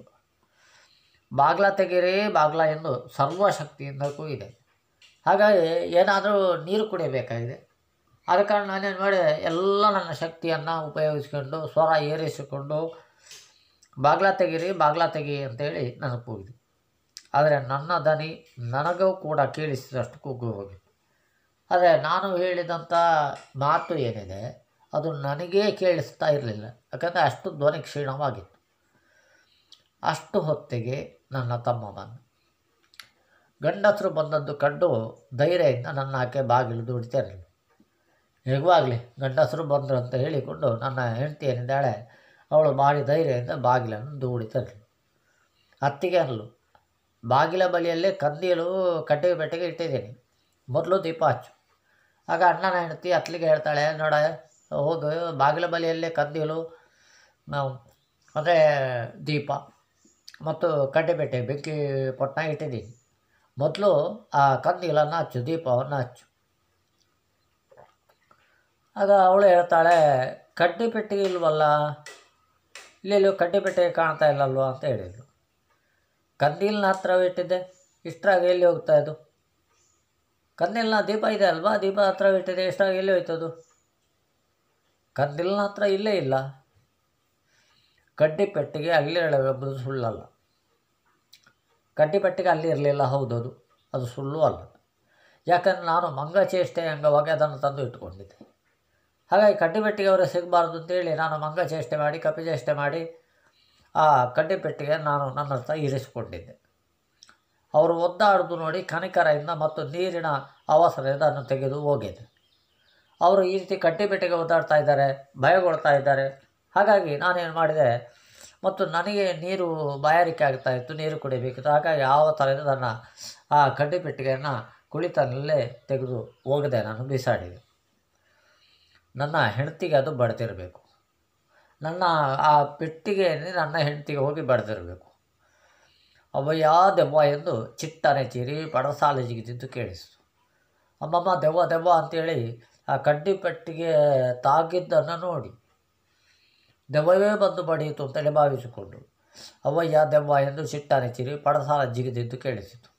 ಬಾಗ್ಲ ತೆಗೆರೇ ಬಾಗ್ಲ ಎಂದು ಸರ್ವಶಕ್ತಿಯಿಂದ ಕೂಗಿದೆ ಹಾಗಾಗಿ ಏನಾದರೂ ನೀರು ಕುಡಿಯಬೇಕಾಗಿದೆ ಆದ ಕಾರಣ ನಾನೇನು ಮಾಡಿ ಎಲ್ಲ ನನ್ನ ಶಕ್ತಿಯನ್ನು ಉಪಯೋಗಿಸಿಕೊಂಡು ಸ್ವರ ಏರಿಸಿಕೊಂಡು ಬಾಗ್ಲ ತೆಗೀರಿ ಬಾಗ್ಲ ತೆಗಿ ಅಂತೇಳಿ ನನಗೆ ಕೂಗಿದೆ ಆದರೆ ನನ್ನ ದನಿ ನನಗೂ ಕೂಡ ಕೇಳಿಸಿದಷ್ಟು ಕುಗ್ಗು ಹೋಗಿ ಆದರೆ ನಾನು ಹೇಳಿದಂಥ ಮಾತು ಏನಿದೆ ಅದು ನನಗೇ ಕೇಳಿಸ್ತಾ ಇರಲಿಲ್ಲ ಯಾಕಂದರೆ ಅಷ್ಟು ಧ್ವನಿ ಕ್ಷೀಣವಾಗಿತ್ತು ಅಷ್ಟು ಹೊತ್ತಿಗೆ ನನ್ನ ತಮ್ಮ ಬಂದ ಗಂಡಸರು ಬಂದದ್ದು ಕಂಡು ಧೈರ್ಯದಿಂದ ನನ್ನ ಆಕೆ ಬಾಗಿಲು ದುಡಿತಾರೆ ಹೇಗುವಾಗಲಿ ಗಂಡಸರು ಬಂದರು ಅಂತ ಹೇಳಿಕೊಂಡು ನನ್ನ ಹೆಂಡತಿ ಏನಿದ್ದಾಳೆ ಅವಳು ಮಾಡಿ ಧೈರ್ಯದಿಂದ ಬಾಗಿಲನ್ನು ದೂಡಿತಾರೆ ಅತ್ತಿಗೆ ಅನ್ನಲು ಬಾಗಿಲ ಬಲಿಯಲ್ಲೇ ಕಂದೀಲು ಕಟ್ಟಿಗೆ ಬೆಟ್ಟಿಗೆ ಇಟ್ಟಿದ್ದೀನಿ ಮೊದಲು ದೀಪ ಹಚ್ಚು ಆಗ ಅಣ್ಣನ ಹೆಂಡತಿ ಅತ್ಲಿಗೆ ಹೇಳ್ತಾಳೆ ನೋಡ ಹೋಗು ಬಾಗಿಲ ಬಲಿಯಲ್ಲೇ ಕಂದೀಲು ನಾವು ಅಂದರೆ ದೀಪ ಮತ್ತು ಬೆಟ್ಟೆ ಬೆಂಕಿ ಪೊಟ್ಟಣ ಇಟ್ಟಿದ್ದೀನಿ ಮೊದಲು ಆ ಕಂದೀಲನ್ನು ಹಚ್ಚು ದೀಪವನ್ನು ಹಚ್ಚು ಆಗ ಅವಳು ಹೇಳ್ತಾಳೆ ಕಡ್ಡಿ ಪೆಟ್ಟಿಗೆ ಇಲ್ವಲ್ಲ ಇಲ್ಲೆಲ್ಲೋ ಕಡ್ಡಿ ಪೆಟ್ಟಿಗೆ ಕಾಣ್ತಾ ಇಲ್ಲಲ್ವ ಅಂತ ಹೇಳಿದ್ರು ಕಂದೀಲ್ನ ಹತ್ರ ಇಟ್ಟಿದ್ದೆ ಇಷ್ಟ್ರಾಗಿ ಎಲ್ಲಿ ಹೋಗ್ತಾ ಇದು ಕಂದಿಲ್ನ ದೀಪ ಇದೆ ಅಲ್ವಾ ದೀಪ ಹತ್ರ ಇಟ್ಟಿದೆ ಎಷ್ಟಾಗಿ ಎಲ್ಲಿ ಹೋಯ್ತದು ಕಂದಿಲ್ನ ಹತ್ರ ಇಲ್ಲೇ ಇಲ್ಲ ಕಡ್ಡಿ ಪೆಟ್ಟಿಗೆ ಅಲ್ಲಿ ಹೇಳಬೇಕು ಸುಳ್ಳಲ್ಲ ಕಡ್ಡಿ ಪೆಟ್ಟಿಗೆ ಅಲ್ಲಿ ಇರಲಿಲ್ಲ ಹೌದದು ಅದು ಸುಳ್ಳು ಅಲ್ಲ ಯಾಕಂದರೆ ನಾನು ಮಂಗ ಚೇಷ್ಟೆ ಅಂಗವಾಗಿ ಅದನ್ನು ತಂದು ಇಟ್ಕೊಂಡಿದ್ದೆ ಹಾಗಾಗಿ ಕಡ್ಡಿ ಪೆಟ್ಟಿಗೆ ಅವರೇ ಸಿಗಬಾರ್ದು ಅಂತೇಳಿ ನಾನು ಮಂಗ ಚೇಷ್ಟೆ ಮಾಡಿ ಕಪಿ ಚೇಷ್ಟೆ ಮಾಡಿ ಆ ಕಡ್ಡಿಪೆಟ್ಟಿಗೆ ನಾನು ನನ್ನ ಹತ್ರ ಇರಿಸಿಕೊಂಡಿದ್ದೆ ಅವರು ಒದ್ದಾಡೋದು ನೋಡಿ ಕನಿಕರದಿಂದ ಮತ್ತು ನೀರಿನ ಅವಸರದಿಂದ ಅದನ್ನು ತೆಗೆದು ಹೋಗಿದೆ ಅವರು ಈ ರೀತಿ ಕಡ್ಡಿಪೆಟ್ಟಿಗೆ ಒದ್ದಾಡ್ತಾ ಇದ್ದಾರೆ ಭಯಗೊಳ್ತಾ ಇದ್ದಾರೆ ಹಾಗಾಗಿ ನಾನೇನು ಮಾಡಿದೆ ಮತ್ತು ನನಗೆ ನೀರು ಬಾಯಾರಿಕೆ ಆಗ್ತಾ ಇತ್ತು ನೀರು ಕುಡಿಬೇಕಿತ್ತು ಹಾಗಾಗಿ ಯಾವ ಥರದಿಂದ ನನ್ನ ಆ ಕಡ್ಡಿಪೆಟ್ಟಿಗೆಯನ್ನು ಕುಳಿತನಲ್ಲೇ ತೆಗೆದು ಹೋಗದೆ ನಾನು ಬಿಸಾಡಿದೆ ನನ್ನ ಹೆಂಡತಿಗೆ ಅದು ಬಡ್ತಿರಬೇಕು ನನ್ನ ಆ ಪೆಟ್ಟಿಗೆಯಲ್ಲಿ ನನ್ನ ಹೆಂಡತಿಗೆ ಹೋಗಿ ಅವ ಅವಯ್ಯ ದೆವ್ವ ಎಂದು ಚಿತ್ತನೆ ಚೀರಿ ಪಡಸಾಲೆ ಜಿಗಿದಿದ್ದು ಕೇಳಿಸಿತು ಅಮ್ಮಮ್ಮ ದೆವ್ವ ದೆವ್ವ ಅಂತೇಳಿ ಆ ಕಡ್ಡಿ ಪೆಟ್ಟಿಗೆ ತಾಗಿದ್ದನ್ನು ನೋಡಿ ದೆವ್ವವೇ ಬಂದು ಬಡಿಯಿತು ಅಂತೇಳಿ ಭಾವಿಸಿಕೊಂಡು ಅವಯ್ಯ ದೆವ್ವ ಎಂದು ಚಿಟ್ಟನೆ ಚಿರಿ ಪಡಸಾಲ ಜಿಗಿದಿದ್ದು ಕೇಳಿಸಿತು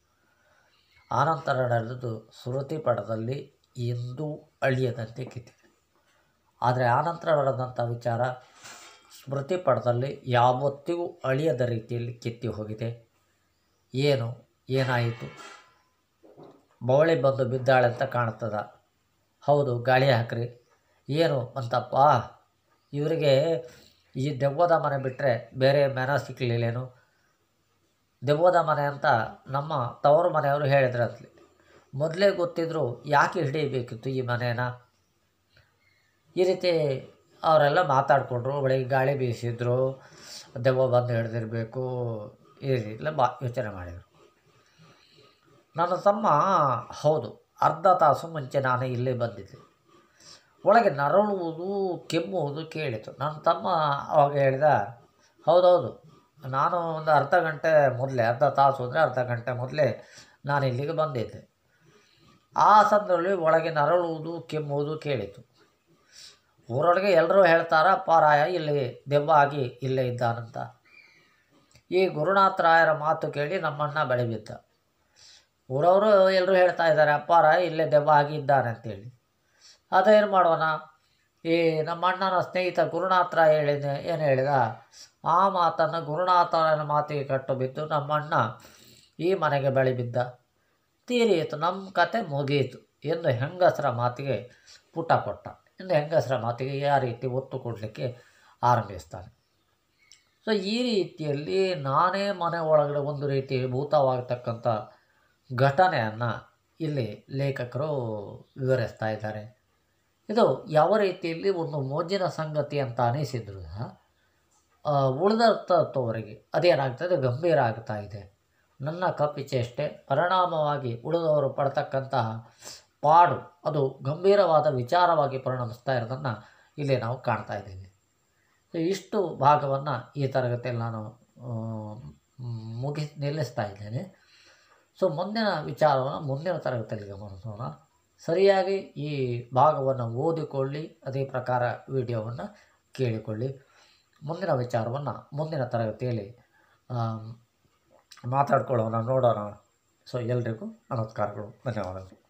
ಆನಂತರ ನಡೆದು ಶ್ರುತಿ ಪಡದಲ್ಲಿ ಎಂದೂ ಅಳಿಯದಂತೆ ಕಿತ್ತಿದೆ ಆದರೆ ಆನಂತರ ನಡೆದಂಥ ವಿಚಾರ ಸ್ಮೃತಿ ಪಡದಲ್ಲಿ ಯಾವತ್ತಿಗೂ ಅಳಿಯದ ರೀತಿಯಲ್ಲಿ ಕಿತ್ತಿ ಹೋಗಿದೆ ಏನು ಏನಾಯಿತು ಬವಳಿ ಬಂದು ಬಿದ್ದಾಳೆ ಅಂತ ಕಾಣ್ತದ ಹೌದು ಗಾಳಿ ಹಾಕ್ರಿ ಏನು ಅಂತಪ್ಪ ಇವರಿಗೆ ಈ ದೆವ್ವದ ಮನೆ ಬಿಟ್ಟರೆ ಬೇರೆ ಮೆನ ಸಿಕ್ಕಲಿಲ್ಲೇನು ದೆವ್ವದ ಮನೆ ಅಂತ ನಮ್ಮ ತವರು ಮನೆಯವರು ಹೇಳಿದ್ರಂತಲಿ ಮೊದಲೇ ಗೊತ್ತಿದ್ದರೂ ಯಾಕೆ ಹಿಡಿಯಬೇಕಿತ್ತು ಈ ಮನೇನ ಈ ರೀತಿ ಅವರೆಲ್ಲ ಮಾತಾಡಿಕೊಂಡ್ರು ಒಳಗೆ ಗಾಳಿ ಬೀಸಿದ್ರು ದೆವ್ವ ಬಂದು ಹಿಡ್ದಿರಬೇಕು ಈ ರೀತಿ ಬಾ ಯೋಚನೆ ಮಾಡಿದರು ನನ್ನ ತಮ್ಮ ಹೌದು ಅರ್ಧ ತಾಸು ಮುಂಚೆ ನಾನು ಇಲ್ಲಿಗೆ ಬಂದಿದ್ದೆ ಒಳಗೆ ನರಳುವುದು ಕೆಮ್ಮುವುದು ಕೇಳಿತು ನನ್ನ ತಮ್ಮ ಅವಾಗ ಹೇಳಿದ ಹೌದೌದು ನಾನು ಒಂದು ಅರ್ಧ ಗಂಟೆ ಮೊದಲೇ ಅರ್ಧ ತಾಸು ಅಂದರೆ ಅರ್ಧ ಗಂಟೆ ಮೊದಲೇ ನಾನು ಇಲ್ಲಿಗೆ ಬಂದಿದ್ದೆ ಆ ಸಂದರ್ಭದಲ್ಲಿ ಒಳಗೆ ನರಳುವುದು ಕೆಮ್ಮುವುದು ಕೇಳಿತು ಊರೊಳಗೆ ಎಲ್ಲರೂ ಹೇಳ್ತಾರ ಪಾರಾಯ ಇಲ್ಲಿ ದೆವ್ವ ಆಗಿ ಇಲ್ಲೇ ಇದ್ದಾನಂತ ಈ ಗುರುನಾಥರಾಯರ ಮಾತು ಕೇಳಿ ನಮ್ಮಣ್ಣ ಬೆಳೆಬಿದ್ದ ಊರವರು ಎಲ್ಲರೂ ಹೇಳ್ತಾ ಇದ್ದಾರೆ ಅಪ್ಪಾರಾಯ ಇಲ್ಲೇ ದೆವ್ವ ಆಗಿ ಇದ್ದಾನೆ ಅಂತೇಳಿ ಅದೇನು ಮಾಡೋಣ ಈ ನಮ್ಮಣ್ಣನ ಸ್ನೇಹಿತ ಗುರುನಾಥರಾಯ ಹೇಳಿದ ಏನು ಹೇಳಿದ ಆ ಮಾತನ್ನು ಗುರುನಾಥರಾಯನ ಮಾತಿಗೆ ಕಟ್ಟು ಬಿದ್ದು ನಮ್ಮಣ್ಣ ಈ ಮನೆಗೆ ಬೆಳೆಬಿದ್ದ ತೀರಿಯಿತು ನಮ್ಮ ಕತೆ ಮುಗಿಯಿತು ಎಂದು ಹೆಂಗಸರ ಮಾತಿಗೆ ಪುಟ ಕೊಟ್ಟ ಇನ್ನು ಹೆಂಗಸರ ಮಾತಿಗೆ ಯಾವ ರೀತಿ ಒತ್ತು ಕೊಡಲಿಕ್ಕೆ ಆರಂಭಿಸ್ತಾರೆ ಸೊ ಈ ರೀತಿಯಲ್ಲಿ ನಾನೇ ಮನೆ ಒಳಗಡೆ ಒಂದು ರೀತಿ ಭೂತವಾಗತಕ್ಕಂಥ ಘಟನೆಯನ್ನು ಇಲ್ಲಿ ಲೇಖಕರು ವಿವರಿಸ್ತಾ ಇದ್ದಾರೆ ಇದು ಯಾವ ರೀತಿಯಲ್ಲಿ ಒಂದು ಮೋಜಿನ ಸಂಗತಿ ಅಂತ ಅನಿಸಿದ್ರು ಉಳಿದರ್ತವರಿಗೆ ಅದೇನಾಗ್ತದೆ ಗಂಭೀರ ಆಗ್ತಾ ಇದೆ ನನ್ನ ಕಪಿ ಚೇಷ್ಟೆ ಪರಿಣಾಮವಾಗಿ ಉಳಿದವರು ಪಡ್ತಕ್ಕಂತಹ ಪಾಡು ಅದು ಗಂಭೀರವಾದ ವಿಚಾರವಾಗಿ ಪರಿಣಮಿಸ್ತಾ ಇರೋದನ್ನು ಇಲ್ಲಿ ನಾವು ಕಾಣ್ತಾ ಇದ್ದೀವಿ ಸೊ ಇಷ್ಟು ಭಾಗವನ್ನು ಈ ತರಗತಿಯಲ್ಲಿ ನಾನು ಮುಗಿ ನಿಲ್ಲಿಸ್ತಾ ಇದ್ದೇನೆ ಸೊ ಮುಂದಿನ ವಿಚಾರವನ್ನು ಮುಂದಿನ ತರಗತಿಯಲ್ಲಿ ಗಮನಿಸೋಣ ಸರಿಯಾಗಿ ಈ ಭಾಗವನ್ನು ಓದಿಕೊಳ್ಳಿ ಅದೇ ಪ್ರಕಾರ ವಿಡಿಯೋವನ್ನು ಕೇಳಿಕೊಳ್ಳಿ ಮುಂದಿನ ವಿಚಾರವನ್ನು ಮುಂದಿನ ತರಗತಿಯಲ್ಲಿ ಮಾತಾಡ್ಕೊಳ್ಳೋಣ ನೋಡೋಣ ಸೊ ಎಲ್ರಿಗೂ ನಮಸ್ಕಾರಗಳು ಧನ್ಯವಾದಗಳು